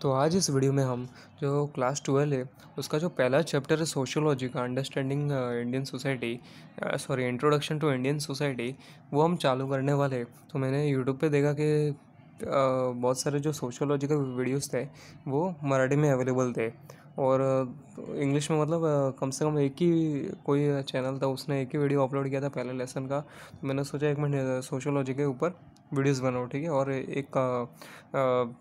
तो आज इस वीडियो में हम जो क्लास ट्वेल्व है उसका जो पहला चैप्टर है सोशोलॉजी का understanding Indian society sorry introduction to Indian society वो हम चालू करने वाले तो मैंने यूट्यूब पे देखा कि uh, बहुत सारे जो सोशोलॉजी के वीडियोस थे वो मराठी में अवेलेबल थे और इंग्लिश uh, में मतलब uh, कम से कम एक ही कोई चैनल था उसने एक ही वीडियो अपलोड किया था पहले लेसन का तो मैंने सोचा एक मिनट सोशोलॉजी के ऊपर वीडियोस बनाओ ठीक है और एक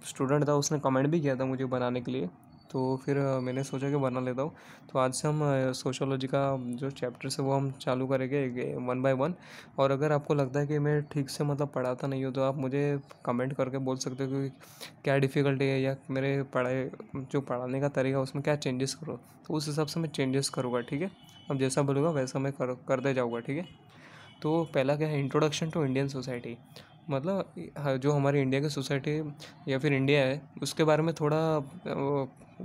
स्टूडेंट था उसने कमेंट भी किया था मुझे बनाने के लिए तो फिर मैंने सोचा कि बना लेता हूँ तो आज से हम सोशोलॉजी का जो चैप्टर्स है वो हम चालू करेंगे वन बाय वन और अगर आपको लगता है कि मैं ठीक से मतलब पढ़ाता नहीं हूँ तो आप मुझे कमेंट करके बोल सकते हो कि क्या डिफ़िकल्टी है या मेरे पढ़ाई जो पढ़ाने का तरीका उसमें क्या चेंजेस करो तो उस हिसाब से मैं चेंजेस करूँगा ठीक है अब जैसा बोलूँगा वैसा मैं कर करते जाऊँगा ठीक है तो पहला क्या है इंट्रोडक्शन टू इंडियन सोसाइटी मतलब हाँ, जो हमारे इंडिया की सोसाइटी या फिर इंडिया है उसके बारे में थोड़ा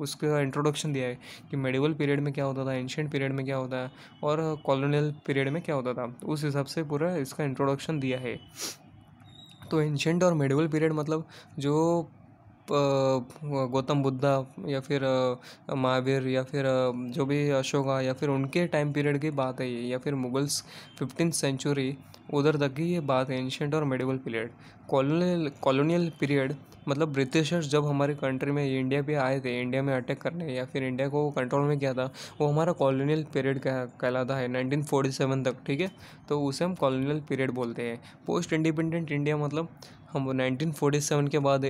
उसका इंट्रोडक्शन दिया है कि मेडिवल पीरियड में क्या होता था एंशेंट पीरियड में क्या होता है और कॉलोनियल पीरियड में क्या होता था तो उस हिसाब से पूरा इसका इंट्रोडक्शन दिया है तो एंशेंट और मेडिवल पीरियड मतलब जो गौतम बुद्धा या फिर महावीर या फिर जो भी अशोका या फिर उनके टाइम पीरियड की बात है ये या फिर मुगल्स फिफ्टीन सेंचुरी उधर तक की ये बात है एंशेंट और medieval period colonial colonial period मतलब ब्रिटिशर्स जब हमारे कंट्री में इंडिया पे आए थे इंडिया में अटैक करने या फिर इंडिया को कंट्रोल में किया था वो हमारा कॉलोनियल पीरियड कहलाता है 1947 तक ठीक है तो उसे हम कॉलोनियल पीरियड बोलते हैं पोस्ट इंडिपेंडेंट इंडिया मतलब हम 1947 के बाद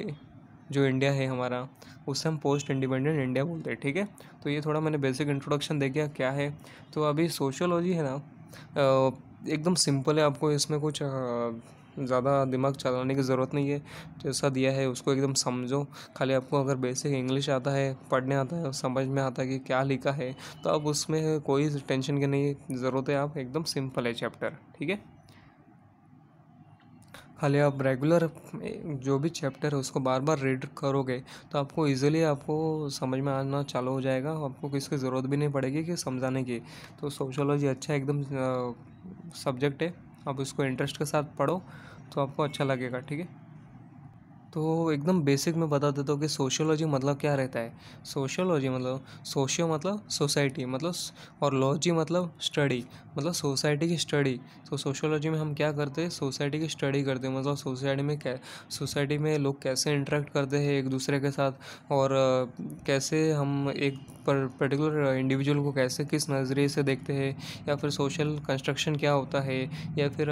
जो इंडिया है हमारा उससे हम पोस्ट इंडिपेंडेंट इंडिया बोलते हैं ठीक है तो ये थोड़ा मैंने बेसिक इंट्रोडक्शन दे दिया क्या है तो अभी सोशोलॉजी है ना एकदम सिंपल है आपको इसमें कुछ ज़्यादा दिमाग चलाने की ज़रूरत नहीं है जैसा दिया है उसको एकदम समझो खाली आपको अगर बेसिक इंग्लिश आता है पढ़ने आता है समझ में आता है कि क्या लिखा है तो अब उसमें कोई टेंशन की नहीं ज़रूरत है आप एकदम सिंपल है चैप्टर ठीक है हालिया आप रेगुलर जो भी चैप्टर है उसको बार बार रीड करोगे तो आपको ईजिली आपको समझ में आना चालू हो जाएगा आपको किसकी ज़रूरत भी नहीं पड़ेगी कि समझाने की तो सोशोलॉजी अच्छा एकदम सब्जेक्ट है आप उसको इंटरेस्ट के साथ पढ़ो तो आपको अच्छा लगेगा ठीक है तो एकदम बेसिक में बता देता हूँ कि सोशियोलॉजी मतलब क्या रहता है सोशियोलॉजी मतलब सोशियो मतलब सोसाइटी मतलब और लॉजी मतलब स्टडी मतलब सोसाइटी की स्टडी तो सोशियोलॉजी में हम क्या करते हैं सोसाइटी की स्टडी करते हैं मतलब सोसाइटी में क्या सोसाइटी में लोग कैसे इंटरेक्ट करते हैं एक दूसरे के साथ और कैसे हम एक पर पर्टिकुलर इंडिविजुअल को कैसे किस नज़रिए से देखते हैं या फिर सोशल कंस्ट्रक्शन क्या होता है या फिर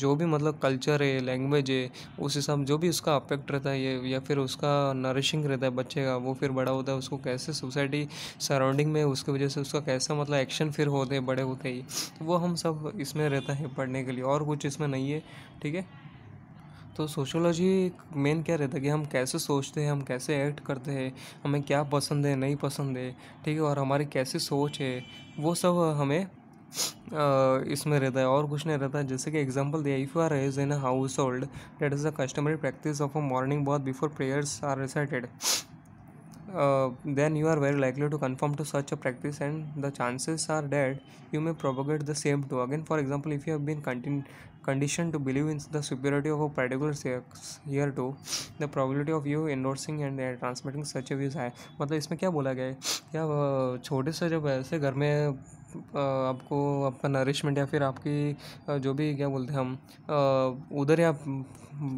जो भी मतलब कल्चर है लैंग्वेज है उस हिसाब जो भी उसका उसका अफेक्ट रहता है ये या फिर उसका नरिशिंग रहता है बच्चे का वो फिर बड़ा होता है उसको कैसे सोसाइटी सराउंडिंग में उसकी वजह से उसका कैसा मतलब एक्शन फिर होते हैं बड़े होते ही तो वो हम सब इसमें रहता है पढ़ने के लिए और कुछ इसमें नहीं है ठीक है तो सोशोलॉजी मेन क्या रहता है कि हम कैसे सोचते हैं हम कैसे एक्ट करते हैं हमें क्या पसंद है नहीं पसंद है ठीक है और हमारी कैसी सोच है वो सब हमें इसमें रहता है और कुछ नहीं रहता है जैसे कि एग्जाम्पल दिया if you are raised in a household that is a customary practice of a morning bath before prayers are recited then you are very likely to confirm to such a practice and the chances are that you may propagate the same to again for example if you have been condition to believe in the superiority of a particular year to the probability of you endorsing and transmitting such a views है मतलब इसमें क्या बोला गया है कि छोटे से जब ऐसे घर में आपको आपका नरिशमेंट या फिर आपकी जो भी क्या बोलते हैं हम उधर या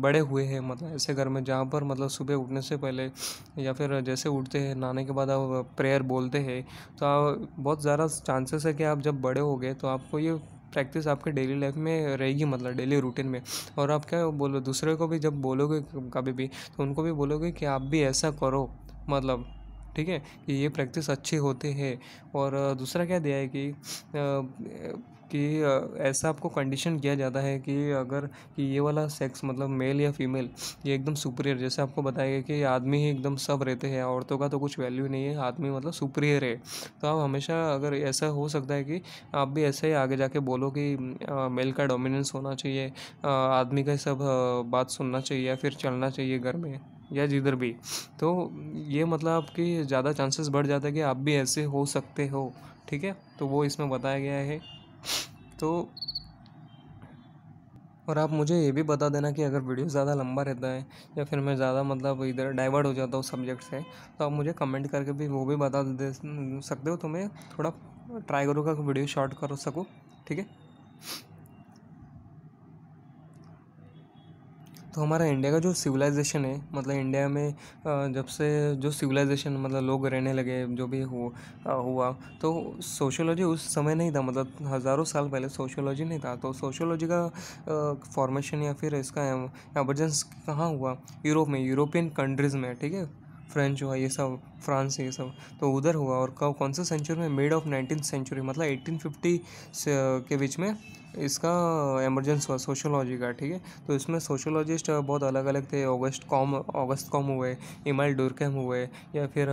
बड़े हुए हैं मतलब ऐसे घर में जहाँ पर मतलब सुबह उठने से पहले या फिर जैसे उठते हैं नहाने के बाद आप प्रेयर बोलते हैं तो आप बहुत ज़्यादा चांसेस है कि आप जब बड़े हो गए तो आपको ये प्रैक्टिस आपके डेली लाइफ में रहेगी मतलब डेली रूटीन में और आप क्या बोलो दूसरे को भी जब बोलोगे कभी भी तो उनको भी बोलोगे कि आप भी ऐसा करो मतलब ठीक है कि ये प्रैक्टिस अच्छी होते हैं और दूसरा क्या दिया है कि कि ऐसा आपको कंडीशन किया जाता है कि अगर कि ये वाला सेक्स मतलब मेल या फीमेल ये एकदम सुपरियर जैसे आपको बताया गया कि आदमी ही एकदम सब रहते हैं औरतों का तो कुछ वैल्यू नहीं है आदमी मतलब सुपरियर है तो आप हमेशा अगर ऐसा हो सकता है कि आप भी ऐसे ही आगे जाके बोलो कि आ, मेल का डोमिनेंस होना चाहिए आदमी का सब आ, बात सुनना चाहिए या फिर चलना चाहिए घर में या जिधर भी तो ये मतलब कि ज़्यादा चांसेस बढ़ जाते हैं कि आप भी ऐसे हो सकते हो ठीक है तो वो इसमें बताया गया है तो और आप मुझे ये भी बता देना कि अगर वीडियो ज़्यादा लंबा रहता है या फिर मैं ज़्यादा मतलब इधर डाइवर्ट हो जाता हूँ सब्जेक्ट से तो आप मुझे कमेंट करके भी वो भी बता दे सकते हो तो मैं थोड़ा ट्राई करूँगा कि वीडियो शॉर्ट कर सकूँ ठीक है तो हमारा इंडिया का जो सिविलाइजेशन है मतलब इंडिया में जब से जो सिविलाइजेशन मतलब लोग रहने लगे जो भी हो हुआ तो सोशोलॉजी उस समय नहीं था मतलब हज़ारों साल पहले सोशोलॉजी नहीं था तो सोशोलॉजी का फॉर्मेशन या फिर इसका एमरजेंस कहाँ हुआ यूरोप में यूरोपियन कंट्रीज़ में ठीक है फ्रेंच हुआ ये सब फ्रांस ये सब तो उधर हुआ और कब कौन से सेंचुरी में मिड ऑफ नाइनटीन सेंचुरी मतलब एटीन फिफ्टी के बीच में इसका एमरजेंस हुआ सोशोलॉजी का ठीक है तो इसमें सोशोलॉजिस्ट बहुत अलग अलग थे ऑगस्ट कॉम ऑगस्ट कॉम हुए इमाइल डुरकेम हुए या फिर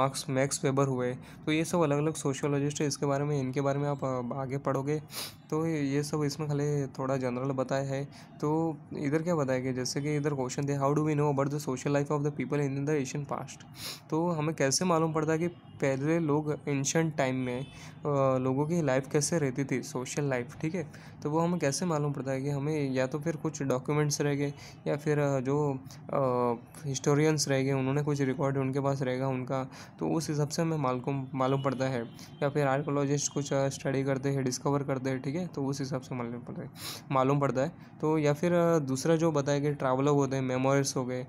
मार्क्स मैक्स वेबर हुए तो ये सब अलग अलग सोशोलॉजिस्ट है इसके बारे में इनके बारे में आप आगे पढ़ोगे तो ये सब इसमें खाली थोड़ा जनरल बताया है तो इधर क्या बताया गया जैसे कि इधर क्वेश्चन थे how do we know about the social life of the people in the Asian past तो हमें कैसे मालूम पड़ता है कि पहले लोग एंशंट टाइम में लोगों की लाइफ कैसे रहती थी सोशल लाइफ ठीक है तो वो हमें कैसे मालूम पड़ता है कि हमें या तो फिर कुछ डॉक्यूमेंट्स रह गए या फिर जो हिस्टोरियंस रह गए उन्होंने कुछ रिकॉर्ड उनके पास रहेगा उनका तो उस हिसाब से हमें मालूम मालूम पड़ता है या फिर आर्कोलॉजिस्ट कुछ स्टडी करते हैं डिस्कवर करते हैं ठीक है है तो उस हिसाब से मालूम पड़ता है मालूम पड़ता है तो या फिर दूसरा जो बताया गया ट्रैवलॉग होते हैं मेमोरीज हो गए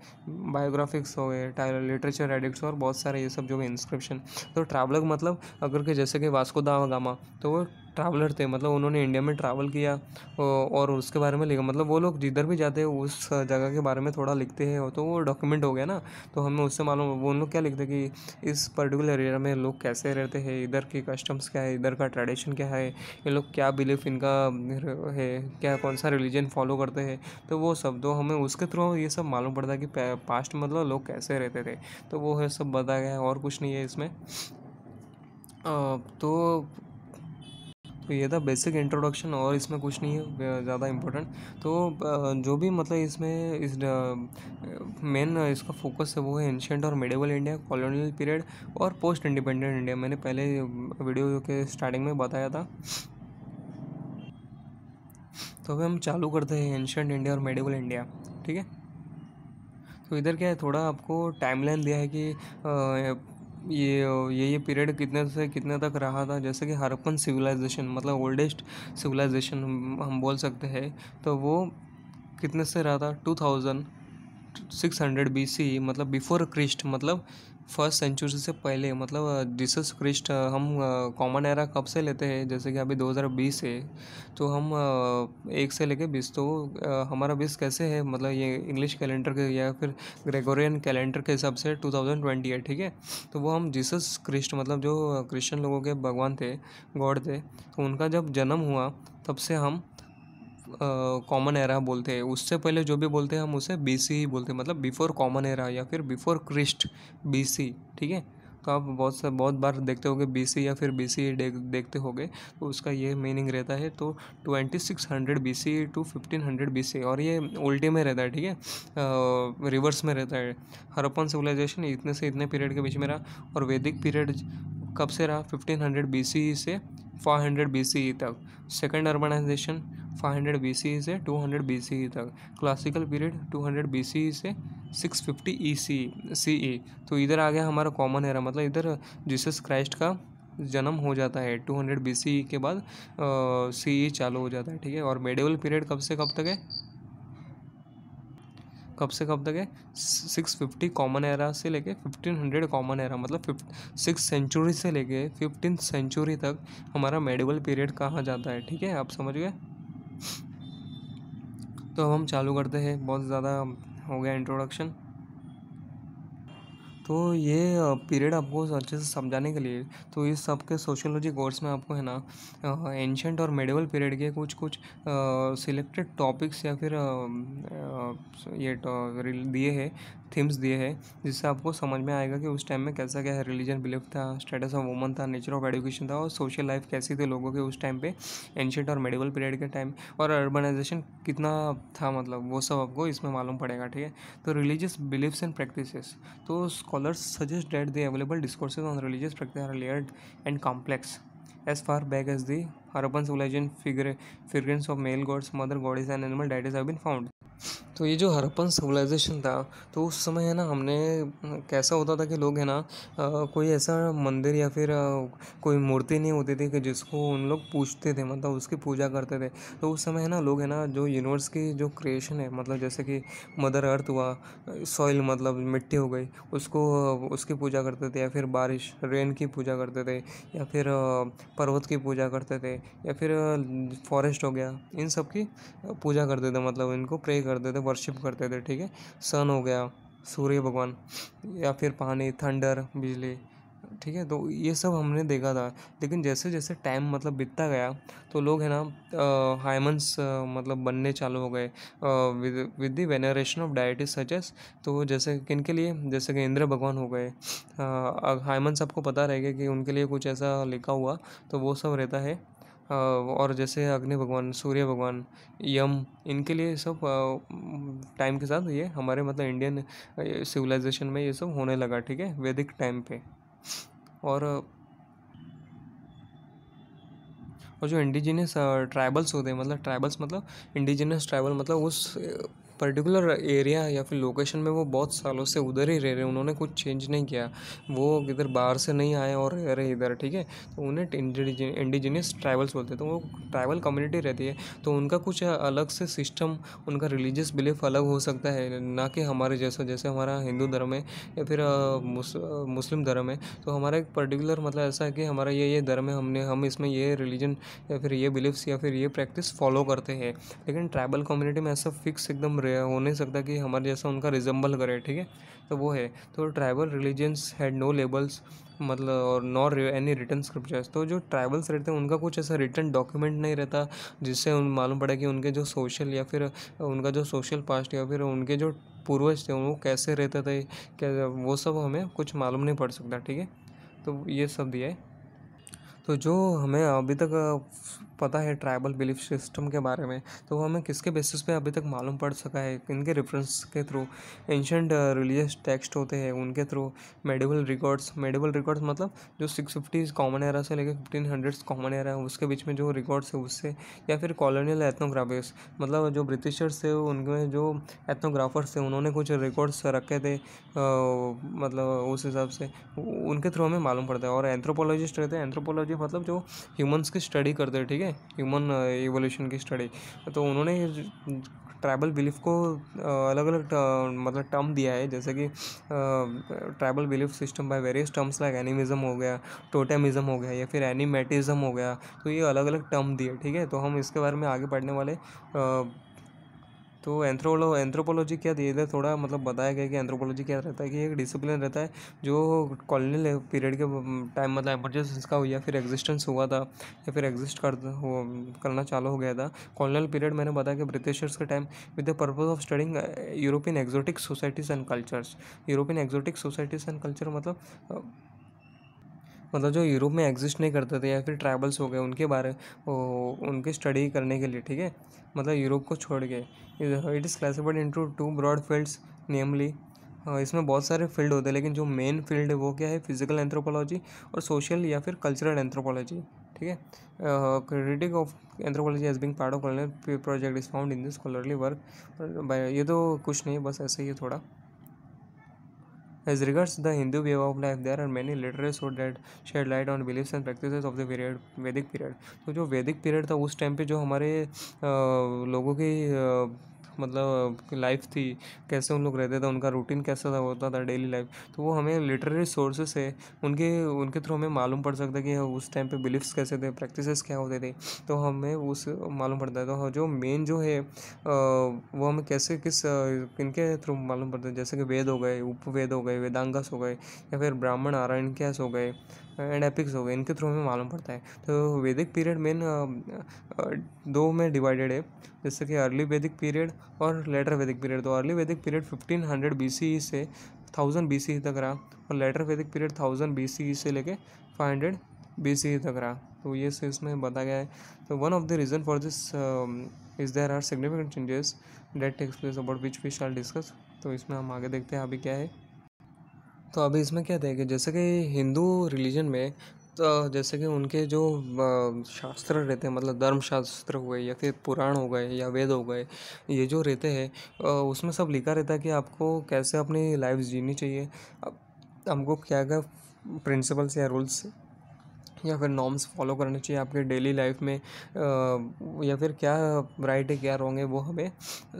बायोग्राफिक्स हो गए लिटरेचर एडिक्ट्स और बहुत सारे ये सब जो है इंस्क्रिप्शन तो ट्रैवलॉग मतलब अगर के जैसे कि वास्को दावा गामा तो वो ट्रैवलर थे मतलब उन्होंने इंडिया में ट्रैवल किया और उसके बारे में लिखा मतलब वो लोग जिधर भी जाते हैं उस जगह के बारे में थोड़ा लिखते हैं तो वो डॉक्यूमेंट हो गया ना तो हमें उससे मालूम वो उन लोग क्या लिखते कि इस पर्टिकुलर एरिया में लोग कैसे रहते हैं इधर के कस्टम्स क्या है इधर का ट्रेडिशन क्या है ये लोग क्या बिलीफ इनका है क्या कौन सा रिलीजन फॉलो करते हैं तो वो सब तो हमें उसके थ्रू ये सब मालूम पड़ता है कि पास्ट मतलब लोग कैसे रहते थे तो वो है सब बताया गया है और कुछ नहीं है इसमें तो तो ये था बेसिक इंट्रोडक्शन और इसमें कुछ नहीं है ज़्यादा इम्पोर्टेंट तो जो भी मतलब इसमें इस मेन इसका फोकस है वो है एंशेंट और मेडिवल इंडिया कॉलोनियल पीरियड और पोस्ट इंडिपेंडेंट इंडिया मैंने पहले वीडियो के स्टार्टिंग में बताया था तो अभी हम चालू करते हैं एंशेंट इंडिया और मेडिवल इंडिया ठीक है तो इधर क्या है थोड़ा आपको टाइमलाइन दिया है कि ये ये ये पीरियड कितने से कितने तक रहा था जैसे कि हरप्पन सिविलाइजेशन मतलब ओल्डेस्ट सिविलाइजेशन हम बोल सकते हैं तो वो कितने से रहा था two thousand six hundred B C मतलब बिफोर क्रिस्ट मतलब फर्स्ट सेंचुरी से पहले मतलब जीसस क्रिस्ट हम कॉमन एरा कब से लेते हैं जैसे कि अभी 2020 है तो हम एक से लेके बीस तो हमारा बीस कैसे है मतलब ये इंग्लिश कैलेंडर के या फिर ग्रेगोरियन कैलेंडर के हिसाब से 2020 है ठीक है तो वो हम जीसस क्रिस्ट मतलब जो क्रिश्चियन लोगों के भगवान थे गॉड थे तो उनका जब जन्म हुआ तब से हम कॉमन एरा बोलते हैं उससे पहले जो भी बोलते हैं हम उसे बी ही बोलते हैं मतलब बिफोर कॉमन एरा या फिर बिफोर क्रिस्ट बी ठीक है तो आप बहुत सा बहुत बार देखते होंगे बी या फिर बी सी दे, देखते होंगे तो उसका ये मीनिंग रहता है तो twenty six hundred B C to fifteen hundred B C और ये उल्टे में रहता है ठीक है रिवर्स में रहता है हरपन सिविलाइजेशन इतने से इतने पीरियड के बीच में रहा और वैदिक पीरियड कब से रहा फिफ्टीन हंड्रेड बी सी से फाइव हंड्रेड बी सी तक सेकेंड अर्बनाइजेशन 500 BCE से 200 BCE तक क्लासिकल पीरियड 200 BCE से 650 सी ई तो इधर आ गया हमारा कॉमन एरा मतलब इधर जीसस क्राइस्ट का जन्म हो जाता है 200 बीसीई e के बाद सी ई e चालू हो जाता है ठीक है और मेडिवल पीरियड कब से कब तक है कब से कब तक है सिक्स फिफ्टी कॉमन एरा से लेके फिफ्टीन हंड्रेड कॉमन एरा मतलब फिफ्ट सिक्स सेंचुरी से लेके फिफ्टीन सेंचुरी तक हमारा मेडिवल पीरियड कहा जाता है ठीक है आप समझ गए तो अब हम चालू करते हैं बहुत ज़्यादा हो गया इंट्रोडक्शन तो ये पीरियड आपको अच्छे से समझाने के लिए तो इस सब के सोशोलॉजी कोर्स में आपको है ना एंशंट और मेडिवल पीरियड के कुछ कुछ सिलेक्टेड टॉपिक्स या फिर आ, आ, ये दिए हैं थीम्स दिए हैं जिससे आपको समझ में आएगा कि उस टाइम में कैसा क्या है रिलीजन बिलीफ था स्टेटस ऑफ वुमन था नेचर ऑफ एडुकेशन था और सोशल लाइफ कैसी थी लोगों के उस टाइम पे एंशेंट और मेडिवल पीरियड के टाइम और अर्बनाइजेशन कितना था मतलब वो सब आपको इसमें मालूम पड़ेगा ठीक है तो रिलीजियस बिलीफ्स एंड प्रैक्टिसेस तो scholars suggest that the available discourses on religious practice are layered and complex as far back as the urban civilization figure, figurines of male gods, mother goddess, animal animal deities have been found तो ये जो Harappan civilisation था तो उस समय है ना हमने कैसा होता था कि लोग है ना कोई ऐसा मंदिर या फिर कोई मूर्ति नहीं होती थी कि जिसको उन लोग पूजते थे मतलब उसकी पूजा करते थे तो उस समय है ना लोग है ना जो यूनिवर्स की जो क्रिएशन है मतलब जैसे कि मदर अर्थ हुआ सॉइल मतलब मिट्टी हो गई उसको उसकी पूजा करते थे या फिर बारिश रेन की पूजा करते थे या फिर पर्वत की पूजा करते थे या फिर फॉरेस्ट हो गया इन सब की पूजा करते थे मतलब इनको प्रे कर करते थे वर्शिप करते थे ठीक है सन हो गया सूर्य भगवान या फिर पानी थंडर बिजली ठीक है तो ये सब हमने देखा था लेकिन जैसे जैसे टाइम मतलब बीतता गया तो लोग है ना हाइमंस मतलब बनने चालू हो गए with with the veneration of deities सजेस तो जैसे किन के लिए जैसे कि इंद्र भगवान हो गए हाइमंस आपको पता रहेगा कि उनके लिए कुछ ऐसा लिखा हुआ तो वो सब रहता है और जैसे अग्नि भगवान सूर्य भगवान यम इनके लिए सब टाइम के साथ ये हमारे मतलब इंडियन सिविलाइजेशन में ये सब होने लगा ठीक है वैदिक टाइम पे और और जो इंडिजिनियस ट्राइबल्स होते हैं मतलब ट्राइबल्स मतलब इंडिजिनियस ट्राइबल मतलब उस पर्टिकुलर एरिया या फिर लोकेशन में वो बहुत सालों से उधर ही रह रहे हैं उन्होंने कुछ चेंज नहीं किया वो इधर बाहर से नहीं आए और रह रहे इधर ठीक है तो उन्हें इंडिजिनियस ट्राइबल्स बोलते हैं तो वो ट्राइबल कम्युनिटी रहती है तो उनका कुछ अलग से सिस्टम उनका रिलीजियस बिलीफ अलग हो सकता है ना कि हमारे जैसा जैसे हमारा हिंदू धर्म है या फिर मुस्लिम धर्म है तो हमारा एक पर्टिकुलर मतलब ऐसा है कि हमारा ये ये धर्म है हमने हम इसमें ये रिलीजन या फिर ये बिलीफ्स या फिर ये प्रैक्टिस फॉलो करते हैं लेकिन ट्राइबल कम्युनिटी में ऐसा फिक्स एकदम रहे हो नहीं सकता कि हमारे जैसा उनका रिजम्बल करे ठीक है तो वो है तो tribal religions had no labels मतलब और नॉ एनी रिटर्न स्क्रिप्चर्स तो जो ट्राइबल्स रहते हैं उनका कुछ ऐसा रिटर्न डॉक्यूमेंट नहीं रहता जिससे उन मालूम पड़े कि उनके जो सोशल या फिर उनका जो सोशल पास्ट या फिर उनके जो पूर्वज थे वो कैसे रहते थे क्या वो सब हमें कुछ मालूम नहीं पड़ सकता ठीक है तो ये सब दिया है तो जो हमें अभी तक पता है ट्राइबल बिलीफ सिस्टम के बारे में तो वो हमें किसके बेसिस पे अभी तक मालूम पड़ सका है इनके रेफरेंस के थ्रू एंशंट रिलीजियस टेक्स्ट होते हैं उनके through medieval records medieval records मतलब जो सिक्स फिफ्टीज़ कॉमन एरा से लेकर फिफ्टीन हंड्रेड्स कॉमन एरा है उसके बीच में जो रिकॉर्ड्स है उससे या फिर कॉलोनियल एथनोग्राफर्स मतलब जो ब्रिटिशर्स थे उनके जो एथनोग्राफर्स थे उन्होंने कुछ रिकॉर्ड्स रखे थे आ, मतलब उस हिसाब से उनके थ्रू हमें मालूम पड़ता है और एंथ्रोपोलॉजिस्ट रहते हैं एंथ्रोपोलॉजी मतलब जो ह्यूमन्स की स्टडी करते हैं ठीक है है ह्यूमन एवोल्यूशन uh, की स्टडी तो उन्होंने ट्राइबल बिलीफ को uh, अलग अलग uh, मतलब टर्म दिया है जैसे कि tribal belief system by various terms like animism हो गया टोटेमिज्म हो गया या फिर एनिमेटिज्म हो गया तो ये अलग अलग टर्म दिए ठीक है तो हम इसके बारे में आगे पढ़ने वाले तो एंथ्रोलो एंथ्रोपोलॉजी क्या इधर थोड़ा मतलब बताया गया कि एंथ्रोपोलॉजी क्या रहता है कि एक डिसिप्लिन रहता है जो कॉलोनियल पीरियड के टाइम मतलब एमरजेंस इसका या फिर एग्जिस्टेंस हुआ था या फिर एग्जिस्ट कर करना चालू हो गया था कॉलोनियल पीरियड मैंने बताया कि ब्रिटिशर्स के time with the purpose of studying European exotic societies and cultures European exotic societies and culture मतलब uh, मतलब जो यूरोप में एग्जिस्ट नहीं करते थे या फिर ट्राइबल्स हो गए उनके बारे उनकी स्टडी करने के लिए ठीक है मतलब यूरोप को छोड़ के it is classified into two broad fields namely इसमें बहुत सारे फील्ड होते हैं लेकिन जो मेन फील्ड है वो क्या है फिजिकल एंथ्रोपोलॉजी और सोशल या फिर कल्चरल एंथ्रोपोलॉजी ठीक है critique of anthropology as being part of project is found in this scholarly work ये तो कुछ नहीं बस ऐसे ही है थोड़ा As regards the Hindu way of life, there are many literary sources that shed light on beliefs and practices of the period Vedic period. तो जो वैदिक पीरियड था उस टाइम पे जो हमारे आ, लोगों के मतलब लाइफ थी कैसे उन लोग रहते थे उनका रूटीन कैसा था होता था डेली लाइफ तो वो हमें लिटरेरी सोर्सेस है उनके उनके थ्रू हमें मालूम पड़ सकता है कि उस टाइम पे बिलीफ्स कैसे थे प्रैक्टिसेस क्या होते थे तो हमें उस मालूम पड़ता है तो जो मेन जो है वो हमें कैसे किस के थ्रू मालूम पड़ता है जैसे कि वेद हो गए उपवेद हो गए वेदांगस हो गए या फिर ब्राह्मण आरण्यस हो गए एंड एपिक्स हो गए इनके थ्रू हमें मालूम पड़ता है तो वैदिक पीरियड मेन दो में डिवाइडेड है जैसे कि अर्ली वैदिक पीरियड और लेटर वैदिक पीरियड तो early Vedic period fifteen hundred B C से थाउजेंड बी सी तक रहा और लेटर वैदिक पीरियड थाउजेंड बी सी से लेके फाइव हंड्रेड बी सी तक रहा तो ये से इसमें बताया गया है तो one of the reason for this is there are significant changes that takes place about which we shall discuss तो इसमें हम आगे देखते हैं अभी क्या है तो अभी इसमें क्या कि जैसे कि हिंदू रिलीजन में तो जैसे कि उनके जो शास्त्र रहते हैं मतलब धर्मशास्त्र हुए या फिर पुराण हो गए या वेद हो गए ये जो रहते हैं उसमें सब लिखा रहता है कि आपको कैसे अपनी लाइफ जीनी चाहिए हमको क्या क्या प्रिंसिपल्स या रूल्स या फिर नॉर्म्स फॉलो करने चाहिए आपके डेली लाइफ में या फिर क्या राइट है क्या रॉन्ग है वो हमें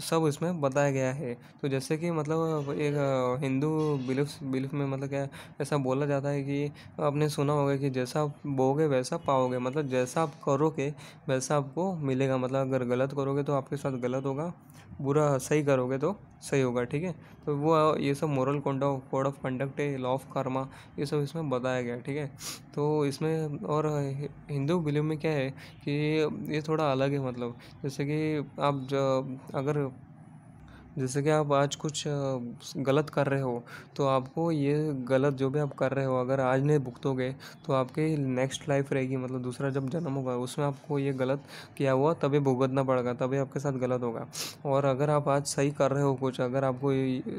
सब इसमें बताया गया है तो जैसे कि मतलब एक हिंदू बिलीफ बिलीफ में मतलब क्या ऐसा बोला जाता है कि आपने सुना होगा कि जैसा आप बोगे वैसा पाओगे मतलब जैसा आप करोगे वैसा आपको मिलेगा मतलब अगर गलत करोगे तो आपके साथ गलत होगा बुरा सही करोगे तो सही होगा ठीक है तो वो ये सब मॉरल कोड ऑफ कंडक्ट है लॉ ऑफ कर्मा ये सब इसमें बताया गया ठीक है तो इसमें और हिंदू बिलीव में क्या है कि ये थोड़ा अलग है मतलब जैसे कि आप जब अगर जैसे कि आप आज कुछ गलत कर रहे हो तो आपको ये गलत जो भी आप कर रहे हो अगर आज नहीं भुगतोगे तो आपकी नेक्स्ट लाइफ रहेगी मतलब दूसरा जब जन्म होगा उसमें आपको ये गलत किया हुआ तभी भुगतना पड़ेगा तभी आपके साथ गलत होगा और अगर आप आज सही कर रहे हो कुछ अगर आपको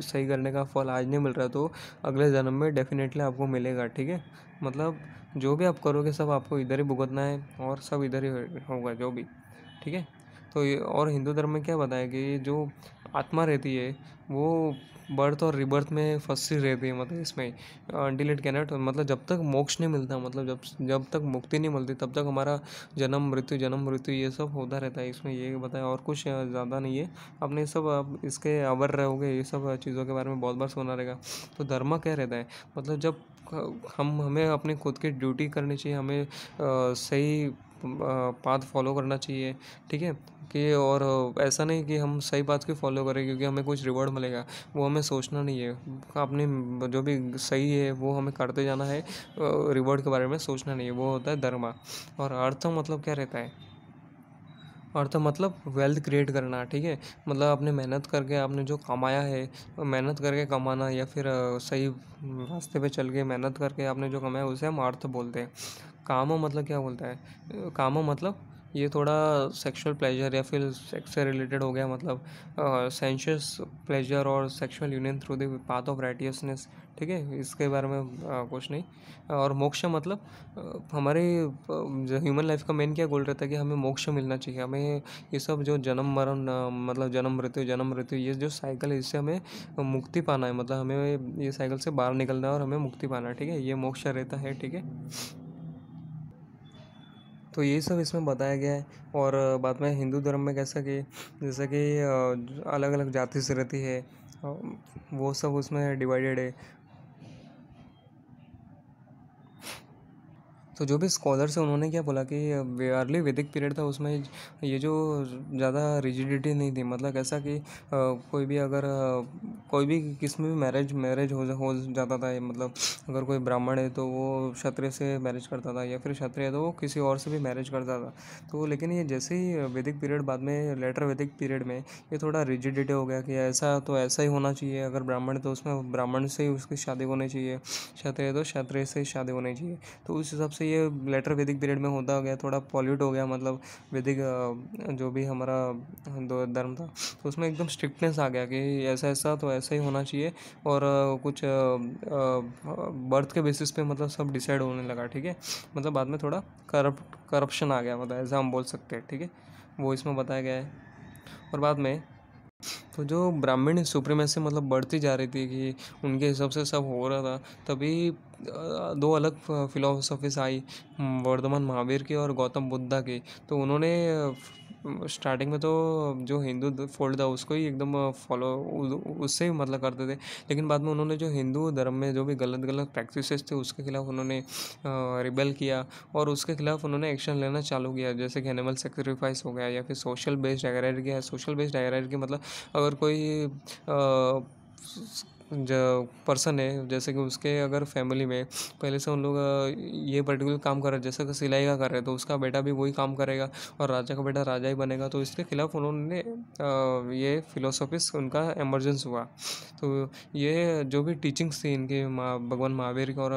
सही करने का फल आज नहीं मिल रहा तो अगले जन्म में डेफिनेटली आपको मिलेगा ठीक है मतलब जो भी आप करोगे सब आपको इधर ही भुगतना है और सब इधर ही होगा जो भी ठीक है तो और हिंदू धर्म में क्या बताया कि जो आत्मा रहती है वो बर्थ और रिबर्थ में फंसी रहती है मतलब इसमें डिलीट नॉट मतलब जब तक मोक्ष नहीं मिलता मतलब जब जब तक मुक्ति नहीं मिलती तब तक हमारा जन्म मृत्यु जन्म मृत्यु ये सब होता रहता है इसमें ये बताया और कुछ ज़्यादा नहीं है अपने सब आप इसके अवर रहोगे ये सब चीज़ों के बारे में बहुत बार सुना रहेगा तो धर्म क्या रहता है मतलब जब हम हमें अपनी खुद की ड्यूटी करनी चाहिए हमें आ, सही पाथ फॉलो करना चाहिए ठीक है कि और ऐसा नहीं कि हम सही बात को फॉलो करें क्योंकि हमें कुछ रिवॉर्ड मिलेगा वो हमें सोचना नहीं है अपने जो भी सही है वो हमें करते जाना है रिवॉर्ड के बारे में सोचना नहीं है वो होता है धर्मा और अर्थ मतलब क्या रहता है अर्थ मतलब वेल्थ क्रिएट करना ठीक है मतलब आपने मेहनत करके आपने जो कमाया है मेहनत करके कमाना या फिर सही रास्ते पे चल के मेहनत करके आपने जो कमाया उसे हम अर्थ बोलते हैं कामो मतलब क्या बोलता है कामो मतलब ये थोड़ा सेक्सुअल प्लेजर या फिर सेक्स से रिलेटेड हो गया मतलब सेंशस प्लेजर और sexual union through the path of righteousness ठीक है इसके बारे में आ, कुछ नहीं और मोक्ष मतलब हमारे ह्यूमन लाइफ का मेन क्या गोल रहता है कि हमें मोक्ष मिलना चाहिए हमें ये सब जो जन्म मरण मतलब जन्म मृत्यु जन्म मृत्यु ये जो साइकिल है इससे हमें मुक्ति पाना है मतलब हमें ये साइकिल से बाहर निकलना है और हमें मुक्ति पाना है ठीक है ये मोक्ष रहता है ठीक है तो ये सब इसमें बताया गया है और बाद में हिंदू धर्म में कैसा कि जैसे कि अलग अलग जाति से रहती है वो सब उसमें डिवाइडेड है तो जो भी स्कॉलर्स हैं उन्होंने क्या बोला कि अर्ली वैदिक पीरियड था उसमें ये जो ज़्यादा रिजिडिटी नहीं थी मतलब ऐसा कि कोई भी अगर कोई भी किस्म भी मैरिज मैरिज हो हो जाता था मतलब अगर कोई ब्राह्मण है तो वो क्षत्रिय से मैरिज करता था या फिर क्षत्रिय है तो वो किसी और से भी मैरिज करता था तो लेकिन ये जैसे ही वैदिक पीरियड बाद में लेटर वैदिक पीरियड में ये थोड़ा रिजिडिटी हो गया कि ऐसा तो ऐसा ही होना चाहिए अगर ब्राह्मण तो उसमें ब्राह्मण से ही उसकी शादी होनी चाहिए क्षत्रिय तो क्षत्रिय से ही शादी होनी चाहिए तो उस हिसाब से ये लेटर वैदिक पीरियड में होता हो गया थोड़ा पॉल्यूट हो गया मतलब वैदिक जो भी हमारा दो धर्म था तो उसमें एकदम स्ट्रिक्टनेस आ गया कि ऐसा ऐसा तो ऐसा ही होना चाहिए और कुछ बर्थ के बेसिस पे मतलब सब डिसाइड होने लगा ठीक है मतलब बाद में थोड़ा करप्ट करप्शन आ गया मतलब ऐसा हम बोल सकते हैं ठीक है वो इसमें बताया गया है और बाद में तो जो ब्राह्मण सुप्रीमेसी मतलब बढ़ती जा रही थी कि उनके हिसाब से सब हो रहा था तभी दो अलग फिलोसॉफीज आई हम्म, वर्धमान महावीर की और गौतम बुद्धा की तो उन्होंने स्टार्टिंग में तो जो हिंदू फोल्ड था उसको ही एकदम फॉलो उससे ही मतलब करते थे लेकिन बाद में उन्होंने जो हिंदू धर्म में जो भी गलत गलत प्रैक्टिसेस थे उसके खिलाफ उन्होंने रिबेल किया और उसके खिलाफ उन्होंने एक्शन लेना चालू किया जैसे कि एनिमल सेक्रीफाइस हो गया या फिर social based agrarian social based agrarian की मतलब अगर कोई आ, जो पर्सन है जैसे कि उसके अगर फैमिली में पहले से उन लोग ये पर्टिकुलर काम कर रहे जैसे कि सिलाई का कर रहे तो उसका बेटा भी वही काम करेगा और राजा का बेटा राजा ही बनेगा तो इसके खिलाफ उन्होंने ये फिलोसॉफिस उनका एमरजेंस हुआ तो ये जो भी टीचिंग्स थी मा, भगवान महावीर की और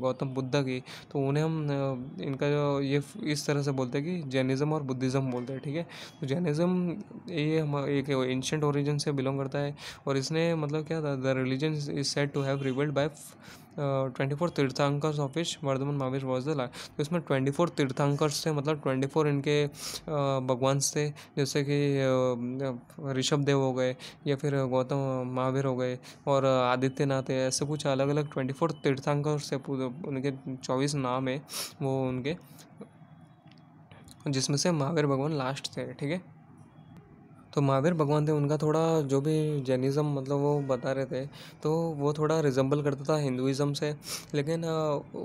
गौतम बुद्ध की तो उन्हें हम इनका जो ये इस तरह से बोलते हैं कि जैनिज़्म और बुद्धिज़्म बोलते हैं ठीक है तो जैनिज़्म ये हम एक एंशंट ओरिजिन से बिलोंग करता है और इसने मतलब क्या था religion is said to have revealed by twenty four Tirthankaras of which Vardhaman Mahavir was the last तो इसमें ट्वेंटी फोर तीर्थांकर्स थे मतलब ट्वेंटी फोर इनके uh, भगवान थे जैसे कि uh, uh, ऋषभ देव हो गए या फिर गौतम महावीर हो गए और आदित्यनाथ है ऐसे कुछ अलग अलग ट्वेंटी फोर तीर्थांकर्स थे उनके चौबीस नाम है वो उनके जिसमें से महावीर भगवान लास्ट थे ठीक है तो महावीर भगवान थे उनका थोड़ा जो भी जैनिज़्म मतलब वो बता रहे थे तो वो थोड़ा रिजम्बल करता था हिंदुज़म से लेकिन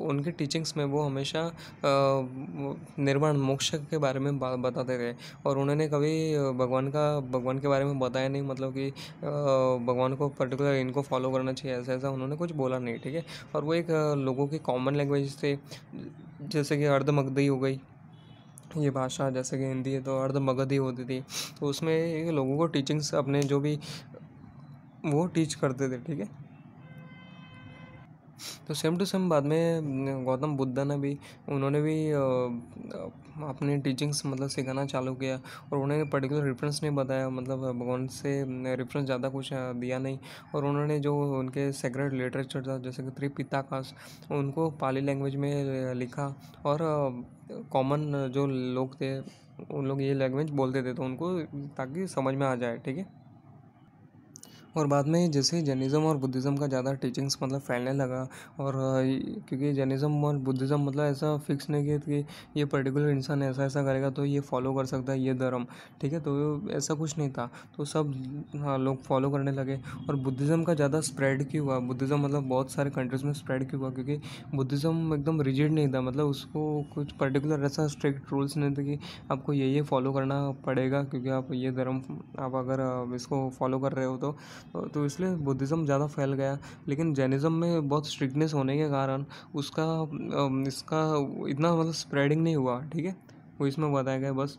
उनकी टीचिंग्स में वो हमेशा निर्वाण मोक्ष के बारे में बताते थे और उन्होंने कभी भगवान का भगवान के बारे में बताया नहीं मतलब कि भगवान को पर्टिकुलर इनको फॉलो करना चाहिए ऐसा ऐसा उन्होंने कुछ बोला नहीं ठीक है और वो एक लोगों की कॉमन लैंग्वेज थी जैसे कि अर्धमगदई हो गई ये भाषा जैसे कि हिंदी है तो मगध ही होती थी तो उसमें लोगों को टीचिंग्स अपने जो भी वो टीच करते थे ठीक है तो सेम टू सेम बाद में गौतम बुद्ध ने भी उन्होंने भी अपने टीचिंग्स मतलब सिखाना चालू किया और उन्हें पर्टिकुलर रेफरेंस नहीं बताया मतलब भगवान से रेफरेंस ज़्यादा कुछ दिया नहीं और उन्होंने जो उनके सेक्रेट लिटरेचर था जैसे कि काश उनको पाली लैंग्वेज में लिखा और कॉमन जो लोग थे उन लोग ये लैंग्वेज बोलते थे तो उनको ताकि समझ में आ जाए ठीक है और बाद में जैसे जर्निज़म और बुद्धिज़्म का ज़्यादा टीचिंग्स मतलब फैलने लगा और क्योंकि जर्निज़म और बुद्धिज़्म मतलब ऐसा फिक्स नहीं किया कि ये पर्टिकुलर इंसान ऐसा ऐसा करेगा तो ये फॉलो कर सकता है ये धर्म ठीक है तो ऐसा कुछ नहीं था तो सब हाँ लोग फॉलो करने लगे और बुद्धिज़्म का ज़्यादा स्प्रेड क्यों हुआ बुद्धिज़्म मतलब बहुत सारे कंट्रीज़ में स्प्रेड क्यों हुआ क्योंकि बुद्धिज़्म एकदम रिजिड नहीं था मतलब उसको कुछ पर्टिकुलर ऐसा स्ट्रिक्ट रूल्स नहीं थे कि आपको ये ये फॉलो करना पड़ेगा क्योंकि आप ये धर्म आप अगर इसको फॉलो कर रहे हो तो तो इसलिए बुद्धिज़्म ज़्यादा फैल गया लेकिन जैनिज़्म में बहुत स्ट्रिक्टनेस होने के कारण उसका इसका इतना मतलब स्प्रेडिंग नहीं हुआ ठीक है वो इसमें बताया गया बस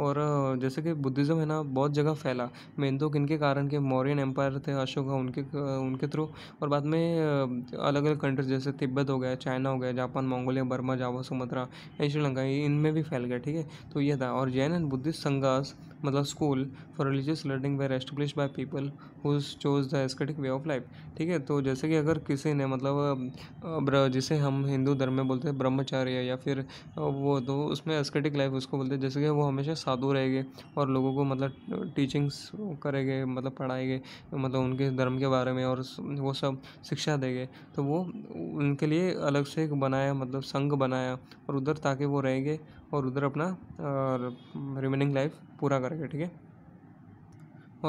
और जैसे कि बुद्धिज़्म है ना बहुत जगह फैला मेन तो किनके कारण के मौर्यन एम्पायर थे अशोक उनके उनके थ्रू और बाद में अलग अलग कंट्रीज जैसे तिब्बत हो गया चाइना हो गया Japan Mongolia Burma Java Sumatra Sri Lanka इनमें भी फैल गया ठीक है तो ये था और जैन एंड बुद्धिस्ट संघास मतलब school for religious learning were establish by people who chose the ascetic way of life ठीक है तो जैसे कि अगर किसी ने मतलब जिसे हम हिंदू धर्म में बोलते हैं ब्रह्मचार्य या फिर वो तो उसमें एस्केटिक लाइफ उसको बोलते हैं जैसे कि वो हमेशा साधु रहेंगे और लोगों को मतलब टीचिंग्स करेंगे मतलब पढ़ाएंगे मतलब उनके धर्म के बारे में और वो सब शिक्षा देंगे तो वो उनके लिए अलग से एक बनाया मतलब संघ बनाया और उधर ताकि वो रहेंगे और उधर अपना रिमेनिंग लाइफ पूरा करके ठीक है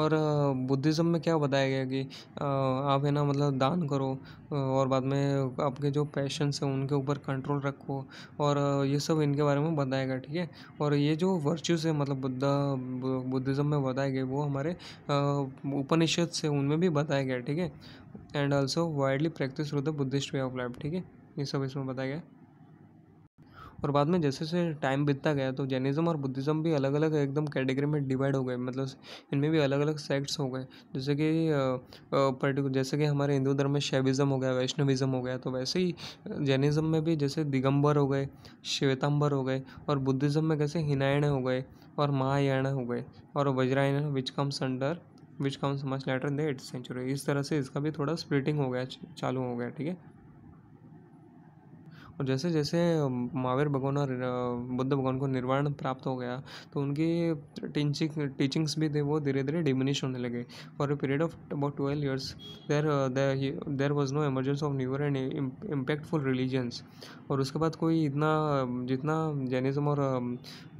और बुद्धिज़्म में क्या बताया गया कि आप है ना मतलब दान करो और बाद में आपके जो पैशन्स हैं उनके ऊपर कंट्रोल रखो और ये सब इनके बारे में बताया गया ठीक है और ये जो वर्च्यूज़ है मतलब बुद्धा बुद्धिज़्म में बताए गए वो हमारे उपनिषद से उनमें भी बताया गया ठीक है and also widely practice through the Buddhist way of life ठीक है ये सब इसमें बताया गया और बाद में जैसे जैसे टाइम बीतता गया तो जैनिज़्म और बुद्धिज़्म भी अलग अलग एकदम कैटेगरी में डिवाइड हो गए मतलब इनमें भी अलग अलग सेक्ट्स हो गए जैसे कि पर्टिकुलर जैसे कि हमारे हिंदू धर्म में शैविज्म हो गया वैष्णविज़्म हो गया तो वैसे ही जैनिज़्म में भी जैसे दिगंबर हो गए श्वेतांबर हो गए और बुद्धिज़्म में कैसे हिनायण हो गए और महायाण हो गए और Vajrayana which comes under which comes much later in the eight century इस तरह से इसका भी थोड़ा स्प्लिटिंग हो गया चालू हो गया ठीक है और जैसे जैसे महावीर भगवान और बुद्ध भगवान को निर्वाण प्राप्त हो गया तो उनकी टीचिंग टीचिंग्स भी थे वो धीरे धीरे डिमिनिश होने लगे for a period of about twelve years there there was no emergence of newer and impactful religions और उसके बाद कोई इतना जितना जैनिज़्म और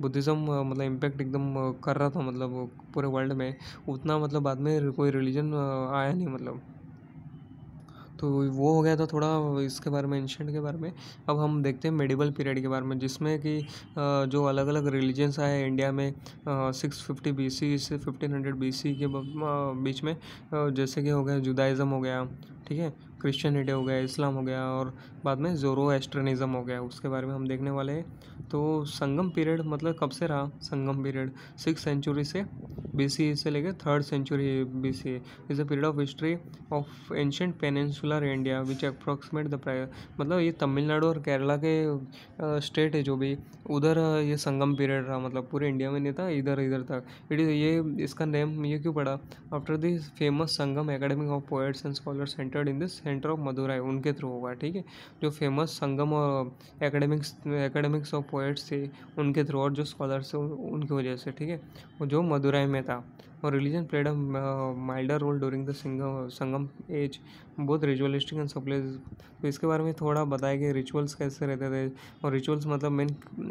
बुद्धिज़्म मतलब इम्पैक्ट एकदम कर रहा था मतलब पूरे वर्ल्ड में उतना मतलब बाद में कोई रिलीजन आया नहीं मतलब तो वो हो गया था थोड़ा इसके बारे में एंशंट के बारे में अब हम देखते हैं मेडिवल पीरियड के बारे में जिसमें कि जो अलग अलग रिलीजन्स आए इंडिया में सिक्स फिफ्टी बी सी से फिफ्टीन हंड्रेड बी सी के बीच में जैसे कि हो गया जुदाइज़म हो गया ठीक है इंडिया हो गया इस्लाम हो गया और बाद में जोरो एस्ट्रनिज़म हो गया उसके बारे में हम देखने वाले हैं तो संगम पीरियड मतलब कब से रहा संगम पीरियड सिक्स सेंचुरी से सी से लेकर third century B C is a period of history of ancient peninsular India which approximate the मतलब ये तमिलनाडु और केरला के स्टेट है जो भी उधर ये संगम पीरियड रहा मतलब पूरे इंडिया में नहीं था इधर इधर तक इट इज ये इसका नेम ये क्यों पड़ा after this famous Sangam academy of poets and scholar centred in this centre of Madurai उनके थ्रू होगा ठीक है जो फेमस संगम और एकेडमिक्स एकेडमिक्स ऑफ पोइट्स थे उनके थ्रू और जो स्कॉलर्स थे उनकी वजह से ठीक है वो जो मदुराई में था Religion played a milder role during the Sangam age बहुत रिचुअलिस्टिक एंड सप्लेज तो इसके बारे में थोड़ा बताया कि रिचुअल्स कैसे रहते थे और रिचुअल्स मतलब मेन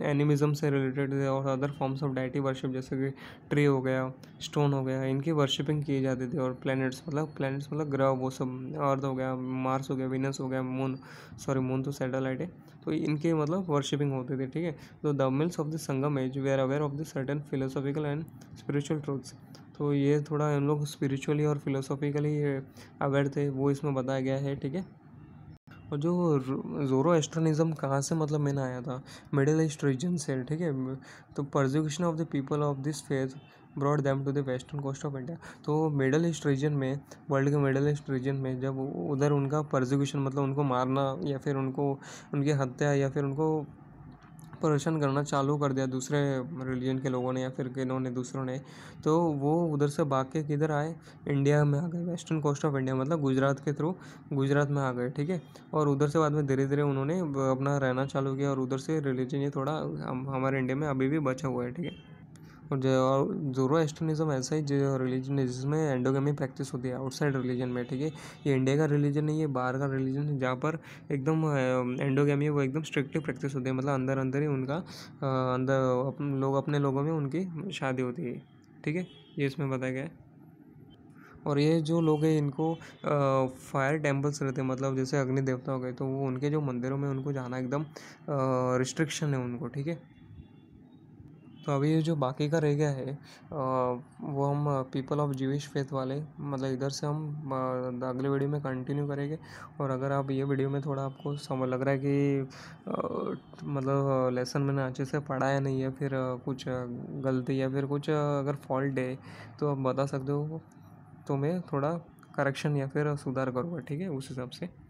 एनिमिज्म से रिलेटेड थे और other forms of deity worship जैसे कि ट्री हो गया स्टोन हो गया इनकी वर्शिपिंग की जाती थी और प्लानट्स मतलब प्लानट्स मतलब ग्रह वो सब अर्थ हो गया मार्स हो गया विनस हो गया मून सॉरी मून तो सैटेलाइट है तो इनके मतलब वर्शिपिंग होती थी ठीक है तो the mills of the Sangam age we are aware of the certain philosophical and spiritual truths तो ये थोड़ा हम लोग स्पिरिचुअली और फिलोसॉफिकली अवेयर थे वो इसमें बताया गया है ठीक है और जो जोरो एस्ट्रनिज़म कहाँ से मतलब मैंने आया था मिडिल ईस्ट रीजन से ठीक है तो prosecution of the people of this faith brought them to the western coast of India तो मिडल ईस्ट रीजन में वर्ल्ड के मिडल ईस्ट रीजन में जब उधर उनका प्रोजिक्यूशन मतलब उनको मारना या फिर उनको उनकी हत्या या फिर उनको प्रदर्शन करना चालू कर दिया दूसरे रिलीजन के लोगों ने या फिर किन्होंने दूसरों ने तो वो उधर से भाग के किधर आए इंडिया में आ गए वेस्टर्न कोस्ट ऑफ इंडिया मतलब गुजरात के थ्रू गुजरात में आ गए ठीक है और उधर से बाद में धीरे धीरे उन्होंने अपना रहना चालू किया और उधर से रिलीजन ये थोड़ा हमारे इंडिया में अभी भी बचा हुआ है ठीक है और जो और एस्टोनिज्म ऐसा ही जो रिलीजन है जिसमें एंडोगेमी प्रैक्टिस होती है आउटसाइड रिलीजन में ठीक है ये इंडिया का रिलीजन नहीं है बाहर का रिलीजन है जहाँ पर एकदम एंडोगेमी वो एकदम स्ट्रिक्टली प्रैक्टिस होती है मतलब अंदर अंदर ही उनका अंदर लोग अपने लोगों में उनकी शादी होती है ठीक है ये इसमें बताया गया है और ये जो लोग हैं इनको फायर टेम्पल्स रहते हैं मतलब जैसे अग्नि देवता हो गए तो वो उनके जो मंदिरों में उनको जाना एकदम रिस्ट्रिक्शन है उनको ठीक है तो अभी जो बाकी का रह गया है वो हम पीपल ऑफ जीविश फेथ वाले मतलब इधर से हम अगले वीडियो में कंटिन्यू करेंगे और अगर आप ये वीडियो में थोड़ा आपको समझ लग रहा है कि मतलब लेसन मैंने अच्छे से पढ़ा नहीं या फिर कुछ गलती या फिर कुछ अगर फॉल्ट है तो आप बता सकते हो तो मैं थोड़ा करेक्शन या फिर सुधार करूँगा ठीक है उस हिसाब से